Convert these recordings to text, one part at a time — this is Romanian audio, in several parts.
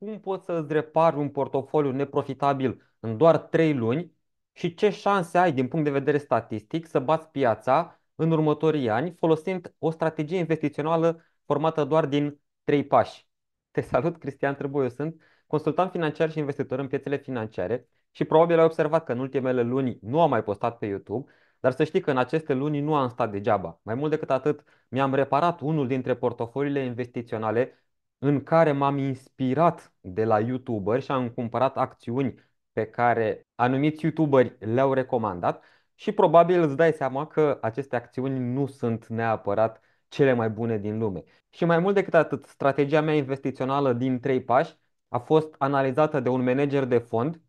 cum poți să îți repari un portofoliu neprofitabil în doar 3 luni și ce șanse ai din punct de vedere statistic să bați piața în următorii ani folosind o strategie investițională formată doar din 3 pași. Te salut, Cristian eu sunt, consultant financiar și investitor în piețele financiare și probabil ai observat că în ultimele luni nu am mai postat pe YouTube, dar să știi că în aceste luni nu am stat degeaba. Mai mult decât atât, mi-am reparat unul dintre portofoliile investiționale în care m-am inspirat de la YouTuber și am cumpărat acțiuni pe care anumiți YouTuberi le-au recomandat și probabil îți dai seama că aceste acțiuni nu sunt neapărat cele mai bune din lume. Și mai mult decât atât, strategia mea investițională din trei pași a fost analizată de un manager de fond,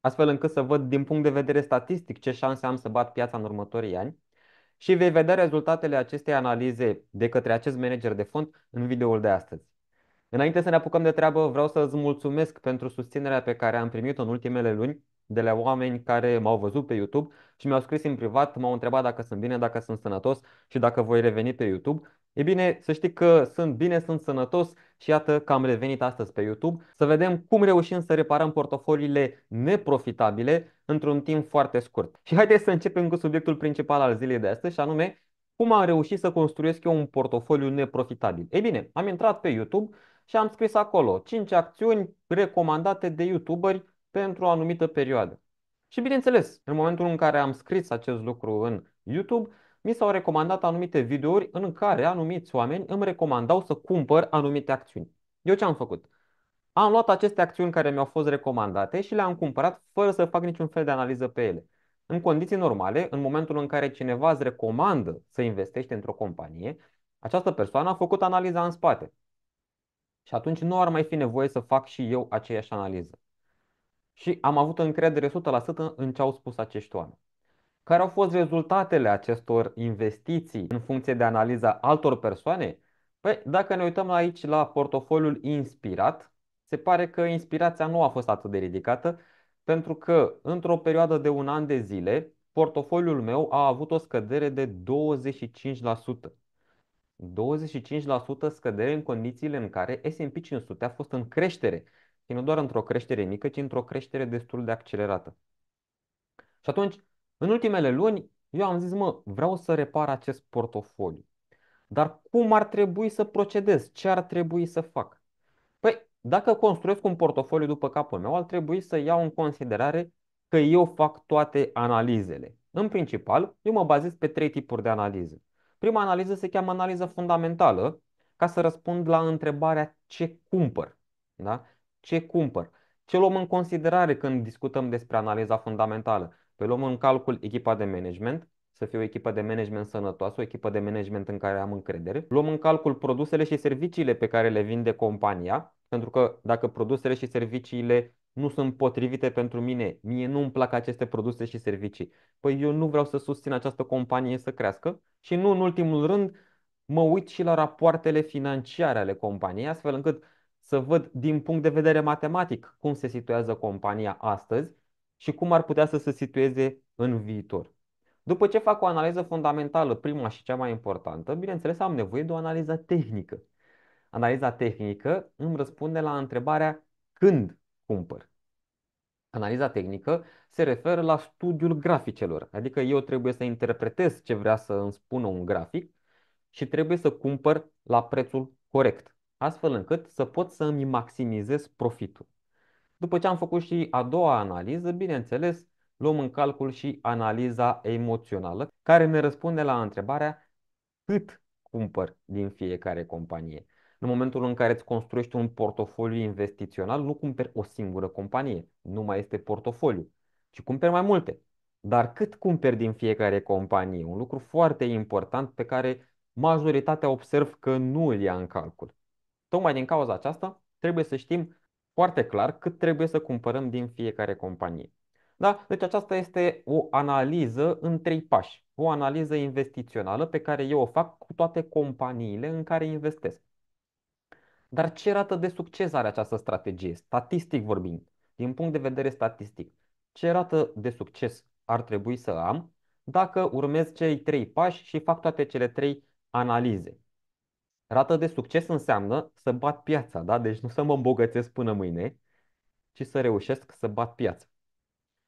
astfel încât să văd din punct de vedere statistic ce șanse am să bat piața în următorii ani și vei vedea rezultatele acestei analize de către acest manager de fond în videoul de astăzi. Înainte să ne apucăm de treabă, vreau să îți mulțumesc pentru susținerea pe care am primit-o în ultimele luni de la oameni care m-au văzut pe YouTube și mi-au scris în privat, m-au întrebat dacă sunt bine, dacă sunt sănătos și dacă voi reveni pe YouTube. E bine, să știi că sunt bine, sunt sănătos și iată că am revenit astăzi pe YouTube să vedem cum reușim să reparăm portofoliile neprofitabile într-un timp foarte scurt. Și haideți să începem cu subiectul principal al zilei de astăzi și anume cum am reușit să construiesc eu un portofoliu neprofitabil. Ei bine, am intrat pe YouTube și am scris acolo 5 acțiuni recomandate de youtuberi pentru o anumită perioadă. Și bineînțeles, în momentul în care am scris acest lucru în YouTube, mi s-au recomandat anumite videouri în care anumiți oameni îmi recomandau să cumpăr anumite acțiuni. Eu ce am făcut? Am luat aceste acțiuni care mi-au fost recomandate și le-am cumpărat fără să fac niciun fel de analiză pe ele. În condiții normale, în momentul în care cineva îți recomandă să investești într-o companie, această persoană a făcut analiza în spate. Și atunci nu ar mai fi nevoie să fac și eu aceeași analiză. Și am avut încredere 100% în ce au spus acești oameni. Care au fost rezultatele acestor investiții în funcție de analiza altor persoane? Păi, dacă ne uităm aici la portofoliul inspirat, se pare că inspirația nu a fost atât de ridicată, pentru că într-o perioadă de un an de zile, portofoliul meu a avut o scădere de 25%. 25% scădere în condițiile în care S&P 500 a fost în creștere. Și nu doar într-o creștere mică, ci într-o creștere destul de accelerată. Și atunci, în ultimele luni, eu am zis, mă, vreau să repar acest portofoliu. Dar cum ar trebui să procedez? Ce ar trebui să fac? Păi, dacă construiesc un portofoliu după capul meu, ar trebui să iau în considerare că eu fac toate analizele. În principal, eu mă bazez pe trei tipuri de analize. Prima analiză se cheamă analiză fundamentală ca să răspund la întrebarea ce cumpăr. Da? Ce cumpăr? Ce luăm în considerare când discutăm despre analiza fundamentală? Pe păi luăm în calcul echipa de management, să fie o echipă de management sănătoasă, o echipă de management în care am încredere. Luăm în calcul produsele și serviciile pe care le vinde compania, pentru că dacă produsele și serviciile nu sunt potrivite pentru mine, mie nu îmi plac aceste produse și servicii. Păi eu nu vreau să susțin această companie să crească și nu în ultimul rând mă uit și la rapoartele financiare ale companiei, astfel încât să văd din punct de vedere matematic cum se situează compania astăzi și cum ar putea să se situeze în viitor. După ce fac o analiză fundamentală, prima și cea mai importantă, bineînțeles am nevoie de o analiză tehnică. Analiza tehnică îmi răspunde la întrebarea când cumpăr. Analiza tehnică se referă la studiul graficelor, adică eu trebuie să interpretez ce vrea să îmi spună un grafic și trebuie să cumpăr la prețul corect, astfel încât să pot să îmi maximizez profitul. După ce am făcut și a doua analiză, bineînțeles, luăm în calcul și analiza emoțională, care ne răspunde la întrebarea cât cumpăr din fiecare companie. În momentul în care îți construiești un portofoliu investițional, nu cumperi o singură companie, nu mai este portofoliu, ci cumperi mai multe. Dar cât cumperi din fiecare companie? Un lucru foarte important pe care majoritatea observ că nu îl ia în calcul. Tocmai din cauza aceasta, trebuie să știm foarte clar cât trebuie să cumpărăm din fiecare companie. Da? Deci aceasta este o analiză în trei pași, o analiză investițională pe care eu o fac cu toate companiile în care investesc. Dar ce rată de succes are această strategie, statistic vorbind, din punct de vedere statistic? Ce rată de succes ar trebui să am dacă urmez cei trei pași și fac toate cele trei analize? Rată de succes înseamnă să bat piața, da? deci nu să mă îmbogățesc până mâine, ci să reușesc să bat piața.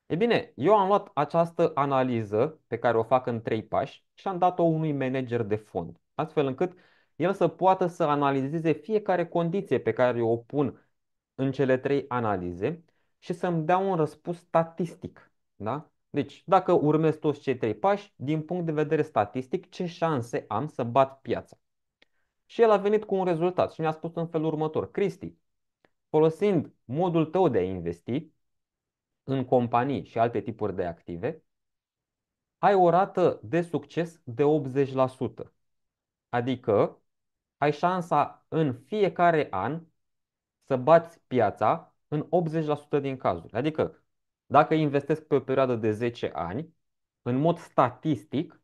E bine, eu am luat această analiză pe care o fac în trei pași și am dat-o unui manager de fond, astfel încât el să poată să analizeze fiecare condiție pe care o pun în cele trei analize și să-mi dea un răspuns statistic. Da? Deci, dacă urmez toți cei trei pași, din punct de vedere statistic, ce șanse am să bat piața? Și el a venit cu un rezultat și mi-a spus în felul următor. Cristi, folosind modul tău de a investi în companii și alte tipuri de active, ai o rată de succes de 80%. Adică ai șansa în fiecare an să bați piața în 80% din cazuri. Adică, dacă investesc pe o perioadă de 10 ani, în mod statistic,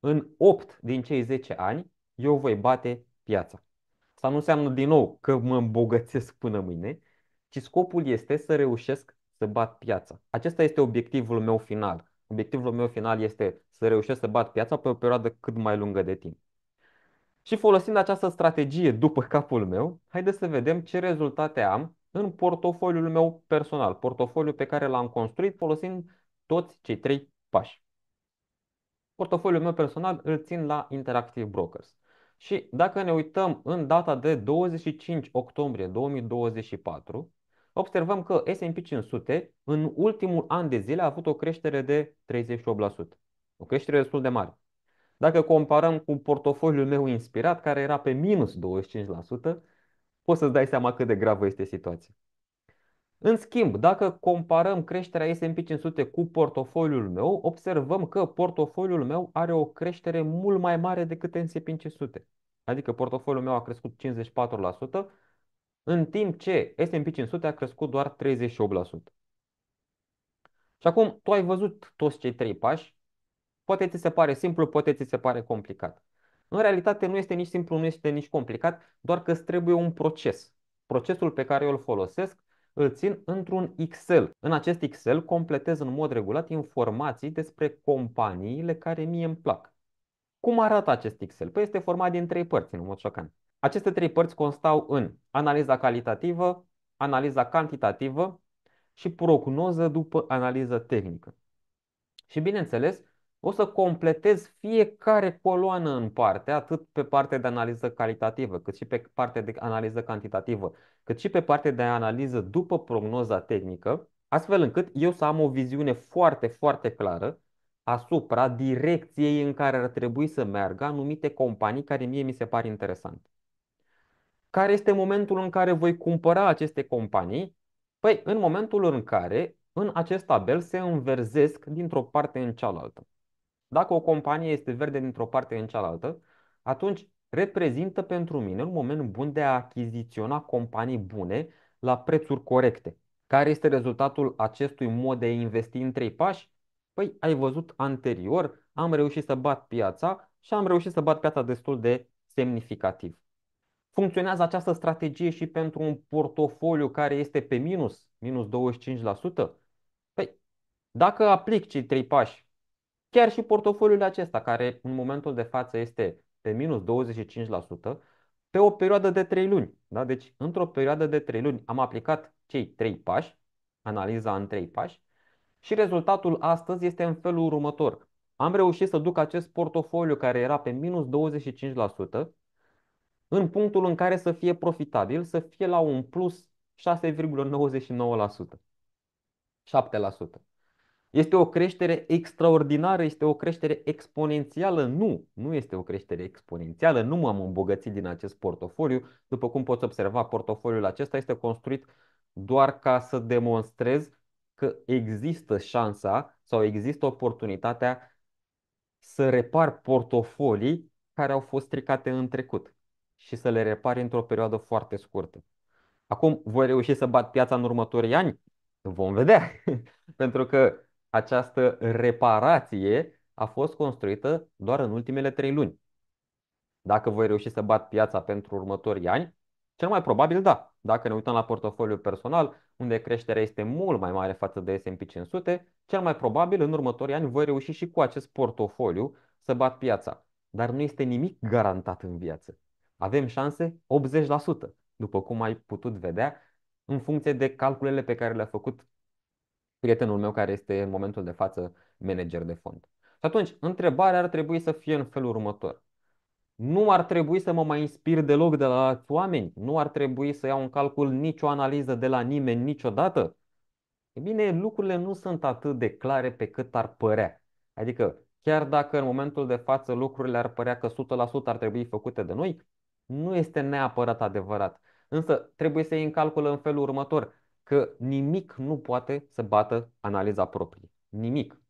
în 8 din cei 10 ani, eu voi bate piața. Asta nu înseamnă din nou că mă îmbogățesc până mâine, ci scopul este să reușesc să bat piața. Acesta este obiectivul meu final. Obiectivul meu final este să reușesc să bat piața pe o perioadă cât mai lungă de timp. Și folosind această strategie după capul meu, haideți să vedem ce rezultate am în portofoliul meu personal, portofoliul pe care l-am construit folosind toți cei trei pași. Portofoliul meu personal îl țin la Interactive Brokers. Și dacă ne uităm în data de 25 octombrie 2024, observăm că S&P 500 în ultimul an de zile a avut o creștere de 38%. O creștere destul de mare. Dacă comparăm cu portofoliul meu inspirat, care era pe minus 25%, poți să-ți dai seama cât de gravă este situația. În schimb, dacă comparăm creșterea S&P 500 cu portofoliul meu, observăm că portofoliul meu are o creștere mult mai mare decât S&P 500. Adică portofoliul meu a crescut 54%, în timp ce S&P 500 a crescut doar 38%. Și acum tu ai văzut toți cei trei pași, Poate ți se pare simplu, poate ți se pare complicat. În realitate nu este nici simplu, nu este nici complicat, doar că îți trebuie un proces. Procesul pe care eu îl folosesc îl țin într-un Excel. În acest Excel completez în mod regulat informații despre companiile care mie îmi plac. Cum arată acest Excel? Păi este format din trei părți, în mod șocant. Aceste trei părți constau în analiza calitativă, analiza cantitativă și prognoză după analiză tehnică. Și bineînțeles, o să completez fiecare coloană în parte, atât pe partea de analiză calitativă, cât și pe partea de analiză cantitativă, cât și pe partea de analiză după prognoza tehnică, astfel încât eu să am o viziune foarte, foarte clară asupra direcției în care ar trebui să meargă anumite companii care mie mi se par interesante. Care este momentul în care voi cumpăra aceste companii? Păi în momentul în care în acest tabel se înverzesc dintr-o parte în cealaltă. Dacă o companie este verde dintr-o parte în cealaltă, atunci reprezintă pentru mine un moment bun de a achiziționa companii bune la prețuri corecte. Care este rezultatul acestui mod de a investi în trei pași? Păi ai văzut anterior, am reușit să bat piața și am reușit să bat piața destul de semnificativ. Funcționează această strategie și pentru un portofoliu care este pe minus, minus 25%? Păi, dacă aplic cei trei pași, Chiar și portofoliul acesta, care în momentul de față este pe minus 25%, pe o perioadă de 3 luni. Da? Deci, într-o perioadă de 3 luni am aplicat cei 3 pași, analiza în 3 pași, și rezultatul astăzi este în felul următor. Am reușit să duc acest portofoliu care era pe minus 25% în punctul în care să fie profitabil, să fie la un plus 6,99%. 7%. Este o creștere extraordinară, este o creștere exponențială? Nu, nu este o creștere exponențială, nu m-am îmbogățit din acest portofoliu. După cum poți observa, portofoliul acesta este construit doar ca să demonstrez că există șansa sau există oportunitatea să repar portofolii care au fost stricate în trecut și să le repari într-o perioadă foarte scurtă. Acum, voi reuși să bat piața în următorii ani? Vom vedea. Pentru că această reparație a fost construită doar în ultimele trei luni. Dacă voi reuși să bat piața pentru următorii ani, cel mai probabil da. Dacă ne uităm la portofoliul personal, unde creșterea este mult mai mare față de S&P 500, cel mai probabil în următorii ani voi reuși și cu acest portofoliu să bat piața. Dar nu este nimic garantat în viață. Avem șanse 80%, după cum ai putut vedea, în funcție de calculele pe care le-a făcut prietenul meu care este în momentul de față manager de fond. Și atunci, întrebarea ar trebui să fie în felul următor. Nu ar trebui să mă mai inspir deloc de la alți oameni? Nu ar trebui să iau în calcul nicio analiză de la nimeni niciodată? E bine, lucrurile nu sunt atât de clare pe cât ar părea. Adică, chiar dacă în momentul de față lucrurile ar părea că 100% ar trebui făcute de noi, nu este neapărat adevărat. Însă trebuie să iei în calcul în felul următor că nimic nu poate să bată analiza proprie. Nimic.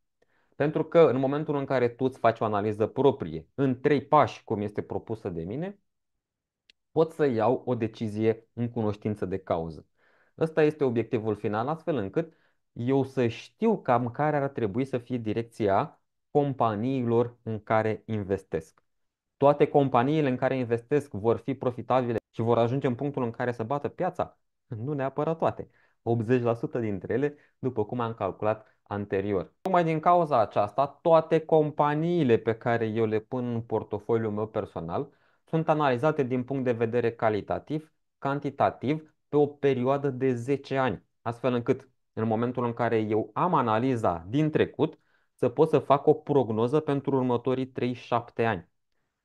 Pentru că în momentul în care tu îți faci o analiză proprie, în trei pași, cum este propusă de mine, pot să iau o decizie în cunoștință de cauză. Ăsta este obiectivul final, astfel încât eu să știu cam care ar trebui să fie direcția companiilor în care investesc. Toate companiile în care investesc vor fi profitabile și vor ajunge în punctul în care să bată piața? Nu neapărat toate. 80% dintre ele, după cum am calculat anterior. Tocmai din cauza aceasta, toate companiile pe care eu le pun în portofoliul meu personal sunt analizate din punct de vedere calitativ, cantitativ, pe o perioadă de 10 ani, astfel încât în momentul în care eu am analiza din trecut, să pot să fac o prognoză pentru următorii 3-7 ani.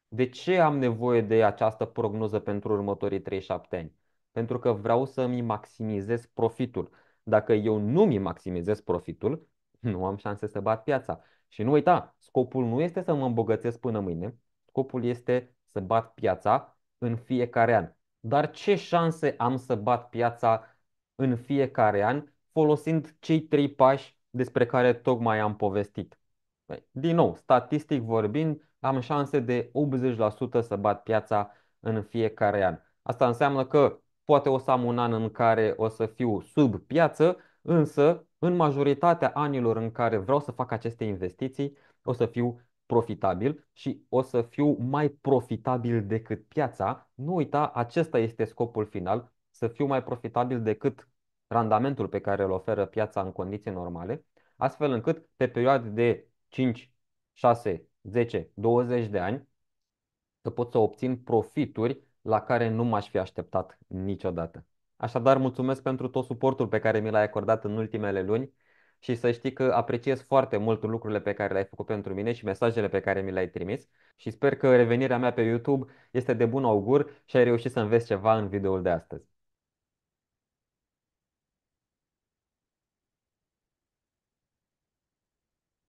De ce am nevoie de această prognoză pentru următorii 3-7 ani? pentru că vreau să-mi maximizez profitul. Dacă eu nu mi maximizez profitul, nu am șanse să bat piața. Și nu uita, scopul nu este să mă îmbogățesc până mâine, scopul este să bat piața în fiecare an. Dar ce șanse am să bat piața în fiecare an folosind cei trei pași despre care tocmai am povestit? Păi, din nou, statistic vorbind, am șanse de 80% să bat piața în fiecare an. Asta înseamnă că Poate o să am un an în care o să fiu sub piață, însă în majoritatea anilor în care vreau să fac aceste investiții, o să fiu profitabil și o să fiu mai profitabil decât piața. Nu uita, acesta este scopul final, să fiu mai profitabil decât randamentul pe care îl oferă piața în condiții normale, astfel încât pe perioade de 5, 6, 10, 20 de ani să pot să obțin profituri la care nu m-aș fi așteptat niciodată. Așadar, mulțumesc pentru tot suportul pe care mi l-ai acordat în ultimele luni și să știi că apreciez foarte mult lucrurile pe care le-ai făcut pentru mine și mesajele pe care mi le-ai trimis și sper că revenirea mea pe YouTube este de bun augur și ai reușit să înveți ceva în videoul de astăzi.